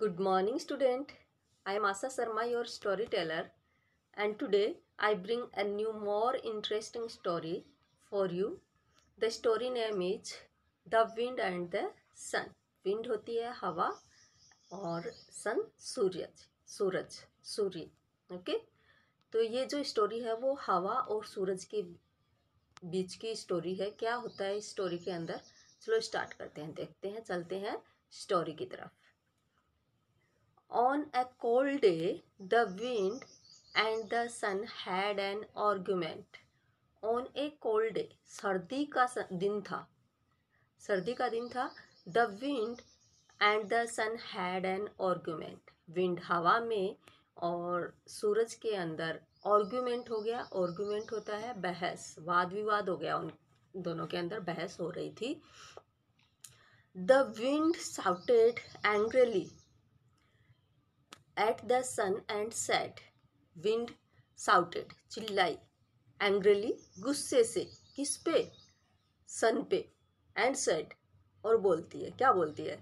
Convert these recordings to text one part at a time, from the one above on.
Good morning student. I am asha sharma your storyteller and today I bring a new more interesting story for you. The story name is The Wind and the Sun. Wind hoti hai hawa और सन सूरज सूरज सूर्य okay तो ये जो story है वो हवा और सूरज के बीच की स्टोरी है क्या होता है इस स्टोरी के अंदर चलो स्टार्ट करते हैं देखते हैं चलते हैं स्टोरी की तरफ On a cold day, the wind and the sun had an argument. On a cold day, सर्दी का दिन था सर्दी का दिन था the wind and the sun had an argument wind हवा में और सूरज के अंदर ऑर्ग्यूमेंट हो गया ऑर्ग्यूमेंट होता है बहस वाद विवाद हो गया उन दोनों के अंदर बहस हो रही थी the wind shouted angrily at the sun and said wind shouted चिल्लाई एंग्रली गुस्से से किस पे सन पे एंड सेट और बोलती है क्या बोलती है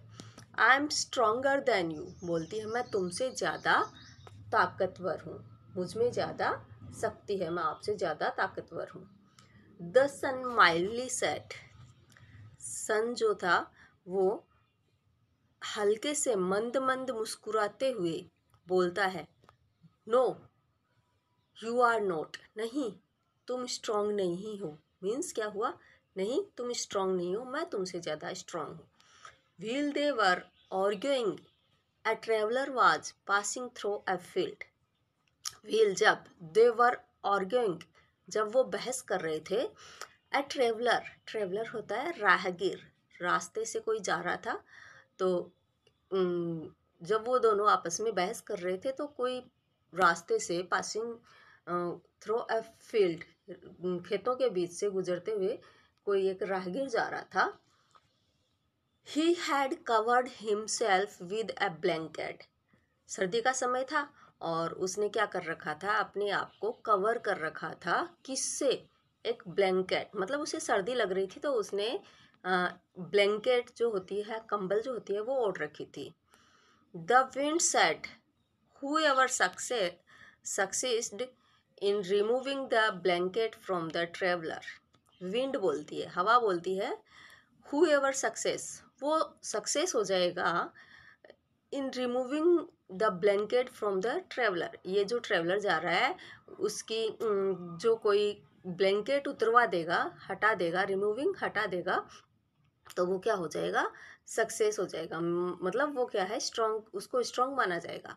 I am stronger than you बोलती है मैं तुमसे ज़्यादा ताकतवर हूँ मुझ में ज़्यादा शक्ति है मैं आपसे ज़्यादा ताकतवर हूँ the sun mildly said sun जो था वो हल्के से मंद मंद मुस्कुराते हुए बोलता है नो यू आर नोट नहीं तुम स्ट्रांग नहीं हो मीन्स क्या हुआ नहीं तुम स्ट्रांग नहीं हो मैं तुमसे ज़्यादा स्ट्रांग हूँ while they were arguing a traveller was passing through a field while जब दे वर ऑर्ग्यूइंग जब वो बहस कर रहे थे अ ट्रेवलर ट्रेवलर होता है राहगीर रास्ते से कोई जा रहा था तो जब वो दोनों आपस में बहस कर रहे थे तो कोई रास्ते से पासिंग थ्रो अ फील्ड खेतों के बीच से गुजरते हुए कोई एक राहगीर जा रहा था he had covered himself with a blanket सर्दी का समय था और उसने क्या कर रखा था अपने आप को कवर कर रखा था किससे एक ब्लैंकेट मतलब उसे सर्दी लग रही थी तो उसने ब्लैंकेट जो होती है कंबल जो होती है वो ओढ़ रखी थी the wind said who ever succe succeeded in removing the blanket from the traveller wind बोलती है हवा बोलती है हु एवर सक्सेस वो सक्सेस हो जाएगा in removing the blanket from the traveller ये जो ट्रेवलर जा रहा है उसकी जो कोई ब्लैंकेट उतरवा देगा हटा देगा रिमूविंग हटा देगा तो वो क्या हो जाएगा सक्सेस हो जाएगा मतलब वो क्या है स्ट्रांग उसको स्ट्रांग माना जाएगा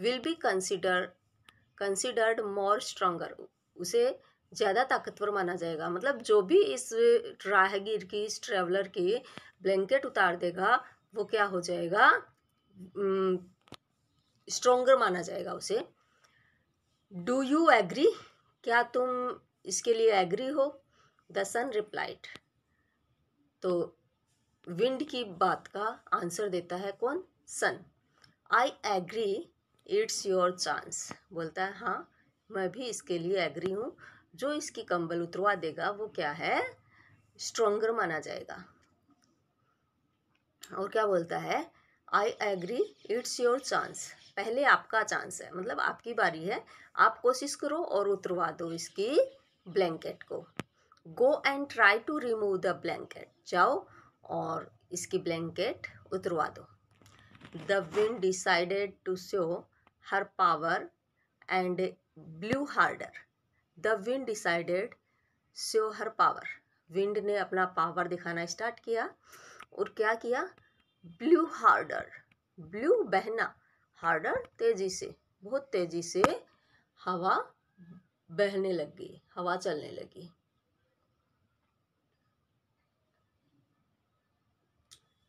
will be consider considered more stronger उसे ज़्यादा ताकतवर माना जाएगा मतलब जो भी इस राहगीर की इस ट्रेवलर की ब्लैंकेट उतार देगा वो क्या हो जाएगा स्ट्रोंगर माना जाएगा उसे डू यू एग्री क्या तुम इसके लिए एग्री हो द सन रिप्लाइड तो विंड की बात का आंसर देता है कौन sun I agree it's your chance बोलता है हाँ मैं भी इसके लिए एग्री हूँ जो इसकी कंबल उतरवा देगा वो क्या है स्ट्रोंगर माना जाएगा और क्या बोलता है I agree it's your chance पहले आपका चांस है मतलब आपकी बारी है आप कोशिश करो और उतरवा दो इसकी ब्लैंकेट को go and try to remove the blanket जाओ और इसकी ब्लैंकेट उतरवा दो the wind decided to show her power and blew harder the wind decided show her power wind ने अपना पावर दिखाना स्टार्ट किया और क्या किया ब्लू हार्डर ब्लू बहना हार्डर तेज़ी से बहुत तेज़ी से हवा बहने लग गई हवा चलने लगी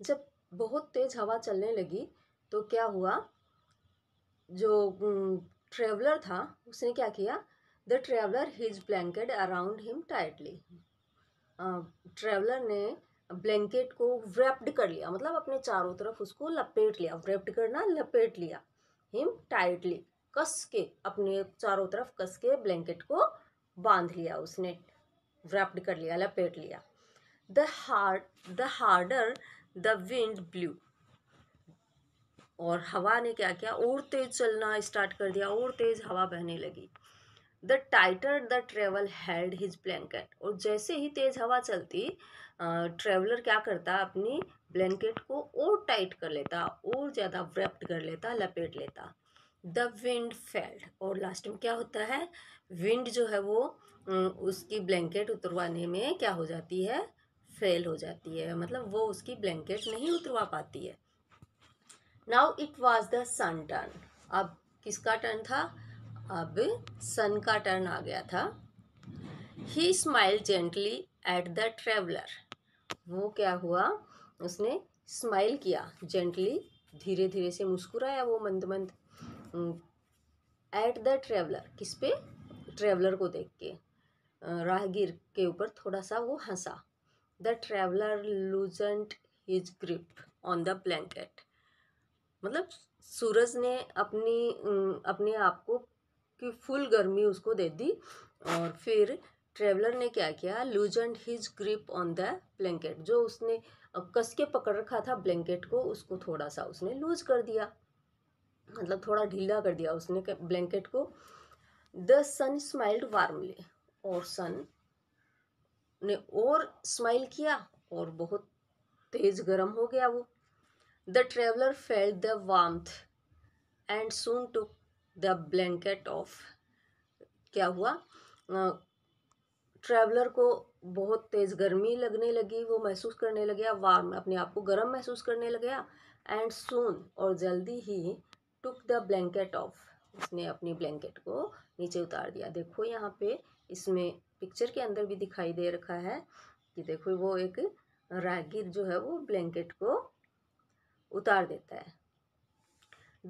जब बहुत तेज़ हवा चलने लगी तो क्या हुआ जो ट्रेवलर था उसने क्या किया the traveller his blanket around him tightly traveller ने ब्लैंकेट को व्रैप्ड कर लिया मतलब अपने चारों तरफ उसको लपेट लिया व्रैप्ड करना लपेट लिया हिम टाइटली कस के अपने चारों तरफ कस के ब्लैंकेट को बांध लिया उसने व्रैप्ड कर लिया लपेट लिया the hard the harder the wind blew और हवा ने क्या किया और तेज चलना स्टार्ट कर दिया और तेज हवा बहने लगी the tighter the travel had his blanket और जैसे ही तेज हवा चलती ट्रेवलर क्या करता अपनी ब्लैंकेट को और टाइट कर लेता और ज़्यादा व्रैप्ट कर लेता लपेट लेता द विंड फेल्ड और लास्ट में क्या होता है विंड जो है वो उसकी ब्लैंकेट उतरवाने में क्या हो जाती है फेल हो जाती है मतलब वो उसकी ब्लैंकेट नहीं उतरवा पाती है now it was the sun turn अब किसका टर्न था अब सन का टर्न आ गया था ही smile gently at the traveller वो क्या हुआ उसने स्माइल किया जेंटली धीरे धीरे से मुस्कुराया वो मंद मंद एट द ट्रेवलर किस पे ट्रेवलर को देख के राहगीर के ऊपर थोड़ा सा वो हंसा the traveller loosened his grip on the blanket मतलब सूरज ने अपनी अपने आप को की फुल गर्मी उसको दे दी और फिर ट्रेवलर ने क्या किया loosened his grip on the blanket जो उसने कस के पकड़ रखा था ब्लैंकेट को उसको थोड़ा सा उसने लूज कर दिया मतलब थोड़ा ढीला कर दिया उसने ब्लैंकेट को द सन स्माइल्ड वार्मली और सन ने और स्माइल किया और बहुत तेज गर्म हो गया वो the traveller felt the warmth and soon to the blanket off क्या हुआ ट्रैवलर को बहुत तेज़ गर्मी लगने लगी वो महसूस करने लग गया वार्म अपने आप को गर्म महसूस करने लग गया एंड सून और जल्दी ही टुक द ब्लैंकेट ऑफ उसने अपनी ब्लैंकेट को नीचे उतार दिया देखो यहाँ पे इसमें पिक्चर के अंदर भी दिखाई दे रखा है कि देखो वो एक राहगीर जो है वो ब्लैंकेट को उतार देता है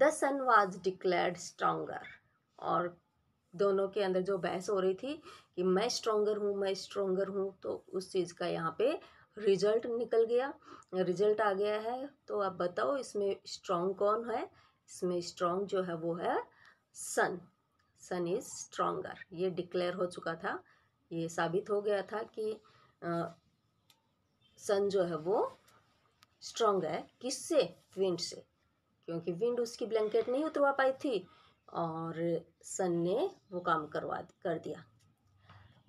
the sun was declared stronger और दोनों के अंदर जो बहस हो रही थी कि मैं स्ट्रोंगर हूँ मैं स्ट्रोंगर हूँ तो उस चीज़ का यहाँ पे रिजल्ट निकल गया रिजल्ट आ गया है तो आप बताओ इसमें स्ट्रोंग कौन है इसमें स्ट्रोंग जो है वो है सन सन इज़ स्ट्रोंगर ये डिक्लेयर हो चुका था ये साबित हो गया था कि सन जो है वो स्ट्रांग है किससे विंड से क्योंकि विंड उसकी ब्लैंकेट नहीं उतरवा पाई थी और सन ने वो काम करवा कर दिया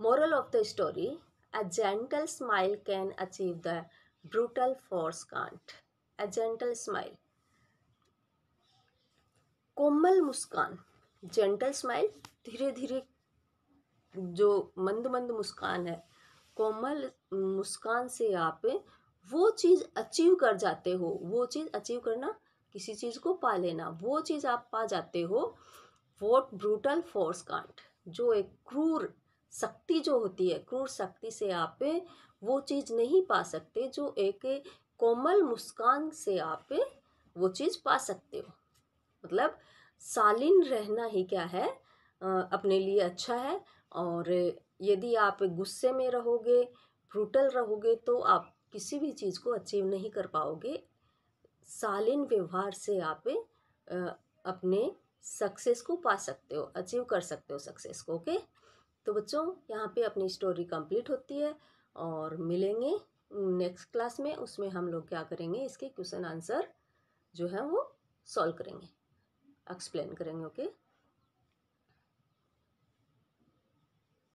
moral of the story a gentle smile can achieve the brutal force can't a gentle smile कोमल मुस्कान जेंटल स्माइल धीरे धीरे जो मंद मंद मुस्कान है कोमल मुस्कान से आप वो चीज़ अचीव कर जाते हो वो चीज़ अचीव करना किसी चीज़ को पा लेना वो चीज़ आप पा जाते हो वोट ब्रूटल फोर्स कांट जो एक क्रूर शक्ति जो होती है क्रूर शक्ति से आप वो चीज़ नहीं पा सकते जो एक कोमल मुस्कान से आप वो चीज़ पा सकते हो मतलब शालीन रहना ही क्या है अपने लिए अच्छा है और यदि आप गुस्से में रहोगे ब्रूटल रहोगे तो आप किसी भी चीज़ को अचीव नहीं कर पाओगे सालिन व्यवहार से आप अपने सक्सेस को पा सकते हो अचीव कर सकते हो सक्सेस को ओके तो बच्चों यहाँ पे अपनी स्टोरी कंप्लीट होती है और मिलेंगे नेक्स्ट क्लास में उसमें हम लोग क्या करेंगे इसके क्वेश्चन आंसर जो है वो सॉल्व करेंगे एक्सप्लेन करेंगे ओके okay?